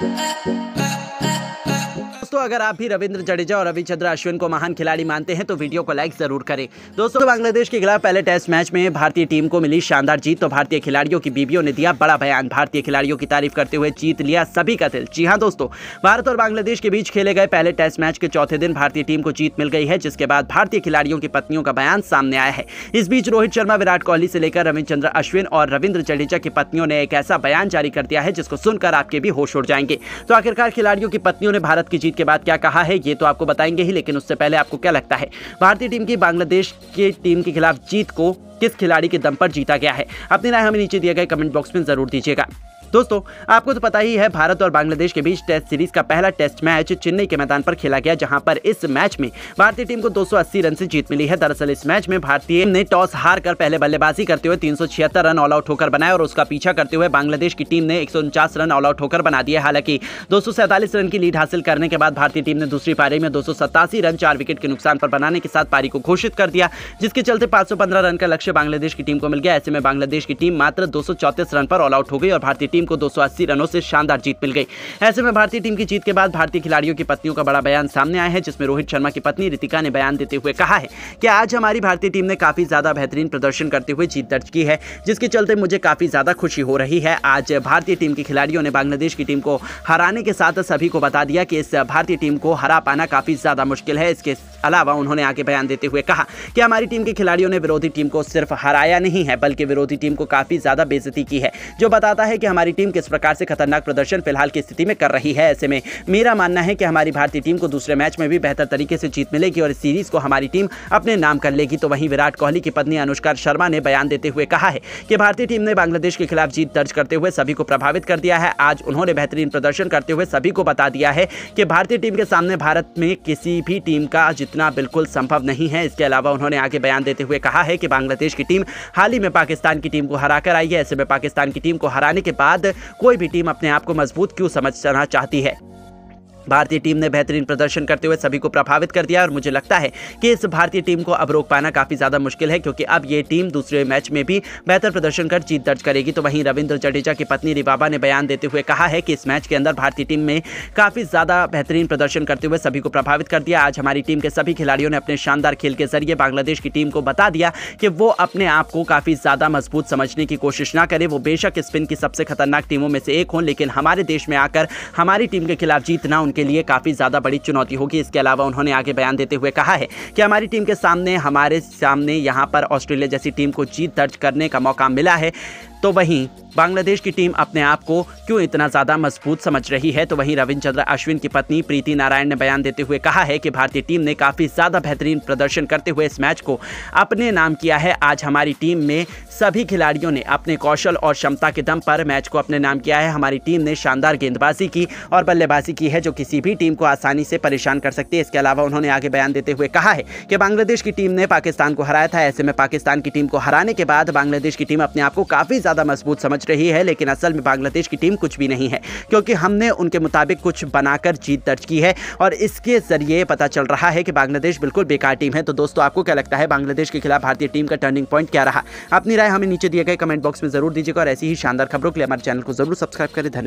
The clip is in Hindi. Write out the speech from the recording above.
I, uh, I दोस्तों अगर आप भी रविंद्र जडेजा और रविचंद्र अश्विन को महान खिलाड़ी मानते हैं तो वीडियो को लाइक जरूर करें दोस्तों तो बांग्लादेश के खिलाफ पहले टेस्ट मैच में भारतीय टीम को मिली शानदार जीत तो भारतीय खिलाड़ियों की बीबियों ने दिया बड़ा बयान भारतीय खिलाड़ियों की तारीफ करते हुए जीत लिया सभी का दिल जी हाँ दोस्तों भारत और बांग्लादेश के बीच खेले गए पहले टेस्ट मैच के चौथे दिन भारतीय टीम को जीत मिल गई है जिसके बाद भारतीय खिलाड़ियों की पत्नियों का बयान सामने आया है इस बीच रोहित शर्मा विराट कोहली से लेकर रविचंद्र अश्विन और रविंद्र जडेजा की पत्नियों ने एक ऐसा बयान जारी कर दिया है जिसको सुनकर आपके भी होश उड़ जाएंगे तो आखिरकार खिलाड़ियों की पत्नियों ने भारत की जीत के उसके बाद क्या कहा है ये तो आपको बताएंगे ही लेकिन उससे पहले आपको क्या लगता है भारतीय टीम की बांग्लादेश की टीम के खिलाफ जीत को किस खिलाड़ी के दम पर जीता गया है अपनी राय हमें नीचे दिए गए कमेंट बॉक्स में जरूर दीजिएगा दोस्तों आपको तो पता ही है भारत और बांग्लादेश के बीच टेस्ट सीरीज का पहला टेस्ट मैच चेन्नई के मैदान पर खेला गया जहां पर इस मैच में भारतीय टीम को 280 रन से जीत मिली है दरअसल इस मैच में भारतीय ने टॉस हार कर पहले बल्लेबाजी करते हुए तीन रन ऑल आउट होकर बनाया और उसका पीछा करते हुए बांग्लादेश की टीम ने एक रन ऑल आउट होकर बना दिया हालांकि दो रन की लीड हासिल करने के बाद भारतीय टीम ने दूसरी पारी में दो रन चार विकेट के नुकसान पर बनाने के साथ पारी को घोषित कर दिया जिसके चलते पांच रन का लक्ष्य बांग्लादेश की टीम को मिल गया ऐसे में बांग्लादेश की टीम मात्र दो रन पर ऑल आउट हो गई और भारतीय टीम टीम को दो रनों से शानदार जीत मिल गई ऐसे में भारतीय टीम की जीत के बाद भारतीय खिलाड़ियों की पत्नियों का बड़ा बयान सामने आया है जिसमें रोहित शर्मा की पत्नी रितिका ने बयान देते हुए कहा है कि आज हमारी भारतीय टीम ने काफी ज्यादा बेहतरीन प्रदर्शन करते हुए जीत दर्ज की है जिसके चलते मुझे काफी ज्यादा खुशी हो रही है आज भारतीय टीम के खिलाड़ियों ने बांग्लादेश की टीम को हराने के साथ सभी को बता दिया कि इस भारतीय टीम को हरा पाना काफी ज्यादा मुश्किल है इसके अलावा उन्होंने आगे बयान देते हुए कहा कि हमारी टीम के खिलाड़ियों ने विरोधी टीम को सिर्फ हराया नहीं है बल्कि विरोधी टीम को काफ़ी ज़्यादा बेजती की है जो बताता है कि हमारी टीम किस प्रकार से खतरनाक प्रदर्शन फिलहाल की स्थिति में कर रही है ऐसे में मेरा मानना है कि हमारी भारतीय टीम को दूसरे मैच में भी बेहतर तरीके से जीत मिलेगी और इस सीरीज को हमारी टीम अपने नाम कर लेगी तो वहीं विराट कोहली की पत्नी अनुष्का शर्मा ने बयान देते हुए कहा है कि भारतीय टीम ने बांग्लादेश के खिलाफ जीत दर्ज करते हुए सभी को प्रभावित कर दिया है आज उन्होंने बेहतरीन प्रदर्शन करते हुए सभी को बता दिया है कि भारतीय टीम के सामने भारत में किसी भी टीम का जित जीतना बिल्कुल संभव नहीं है इसके अलावा उन्होंने आगे बयान देते हुए कहा है कि बांग्लादेश की टीम हाल ही में पाकिस्तान की टीम को हरा कर आई है ऐसे में पाकिस्तान की टीम को हराने के बाद कोई भी टीम अपने आप को मजबूत क्यों समझना चाहती है भारतीय टीम ने बेहतरीन प्रदर्शन करते हुए सभी को प्रभावित कर दिया और मुझे लगता है कि इस भारतीय टीम को अब रोक पाना काफ़ी ज़्यादा मुश्किल है क्योंकि अब ये टीम दूसरे मैच में भी बेहतर प्रदर्शन कर जीत दर्ज करेगी तो वहीं रविंद्र जडेजा की पत्नी रिबाबा ने बयान देते हुए कहा है कि इस मैच के अंदर भारतीय टीम में काफ़ी ज़्यादा बेहतरीन प्रदर्शन करते हुए सभी को प्रभावित कर दिया आज हमारी टीम के सभी खिलाड़ियों ने अपने शानदार खेल के जरिए बांग्लादेश की टीम को बता दिया कि वो अपने आप को काफ़ी ज़्यादा मजबूत समझने की कोशिश ना करें वो बेशक स्पिन की सबसे खतरनाक टीमों में से एक हों लेकिन हमारे देश में आकर हमारी टीम के खिलाफ जीतना उनके लिए काफ़ी ज़्यादा बड़ी चुनौती होगी इसके अलावा उन्होंने आगे बयान देते हुए कहा है कि हमारी टीम के सामने हमारे सामने यहाँ पर ऑस्ट्रेलिया जैसी टीम को जीत दर्ज करने का मौका मिला है तो वहीं बांग्लादेश की टीम अपने आप को क्यों इतना ज़्यादा मजबूत समझ रही है तो वहीं रविंद्र अश्विन की पत्नी प्रीति नारायण ने बयान देते हुए कहा है कि भारतीय टीम ने काफ़ी ज़्यादा बेहतरीन प्रदर्शन करते हुए इस मैच को अपने नाम किया है आज हमारी टीम में सभी खिलाड़ियों ने अपने कौशल और क्षमता के दम पर मैच को अपने नाम किया है हमारी टीम ने शानदार गेंदबाजी की और बल्लेबाजी की है जो किसी भी टीम को आसानी से परेशान कर सकती है इसके अलावा उन्होंने आगे बयान देते हुए कहा है कि बांग्लादेश की टीम ने पाकिस्तान को हराया था ऐसे में पाकिस्तान की टीम को हराने के बाद बांग्लादेश की टीम अपने आप को काफ़ी ज़्यादा ज़्यादा मजबूत समझ रही है लेकिन असल में बांग्लादेश की टीम कुछ भी नहीं है क्योंकि हमने उनके मुताबिक कुछ बनाकर जीत दर्ज की है और इसके ज़रिए पता चल रहा है कि बांग्लादेश बिल्कुल बेकार टीम है तो दोस्तों आपको क्या लगता है बांग्लादेश के खिलाफ भारतीय टीम का टर्निंग पॉइंट क्या रहा अपनी राय हमें नीचे दिए गए कमेंट बॉक्स में जरूर दीजिएगा और ऐसी ही शानदार खबरों के लिए हमारे चैनल को जरूर सब्सक्राइब करें धन्यवाद